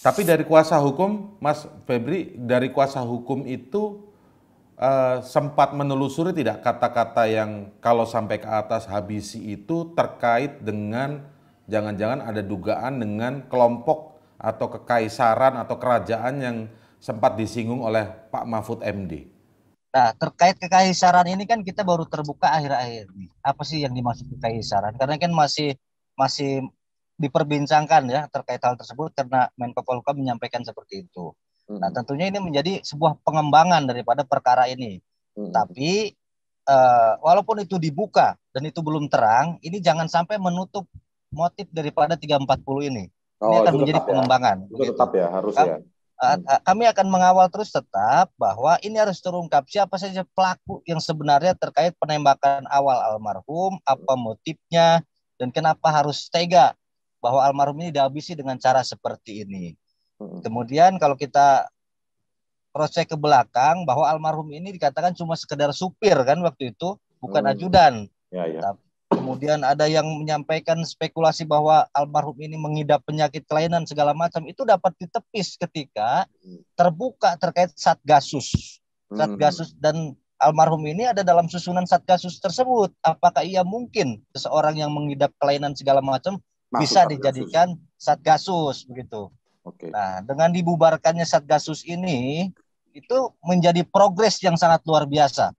Tapi dari kuasa hukum, Mas Febri, dari kuasa hukum itu uh, sempat menelusuri tidak kata-kata yang kalau sampai ke atas habisi itu terkait dengan jangan-jangan ada dugaan dengan kelompok atau kekaisaran atau kerajaan yang sempat disinggung oleh Pak Mahfud MD. Nah, terkait kekaisaran ini kan kita baru terbuka akhir-akhir ini. Apa sih yang dimaksud kekaisaran? Karena kan masih masih diperbincangkan ya terkait hal tersebut karena Menko Polhukam menyampaikan seperti itu. Hmm. Nah, tentunya ini menjadi sebuah pengembangan daripada perkara ini. Hmm. Tapi uh, walaupun itu dibuka dan itu belum terang, ini jangan sampai menutup motif daripada 340 ini. Oh, ini akan menjadi ya. pengembangan. Ya. Itu tetap ya, harus kami, ya. Mm. Kami akan mengawal terus tetap bahwa ini harus terungkap siapa saja pelaku yang sebenarnya terkait penembakan awal almarhum, apa motifnya, dan kenapa harus tega bahwa almarhum ini dihabisi dengan cara seperti ini. Hmm. Kemudian kalau kita proses ke belakang bahwa almarhum ini dikatakan cuma sekedar supir kan waktu itu, bukan hmm. ajudan. Ya, ya. kemudian ada yang menyampaikan spekulasi bahwa almarhum ini mengidap penyakit kelainan segala macam itu dapat ditepis ketika hmm. terbuka terkait satgasus. Satgasus hmm. dan almarhum ini ada dalam susunan satgasus tersebut. Apakah ia mungkin seseorang yang mengidap kelainan segala macam bisa dijadikan satgasus begitu. Okay. Nah, dengan dibubarkannya satgasus ini itu menjadi progres yang sangat luar biasa.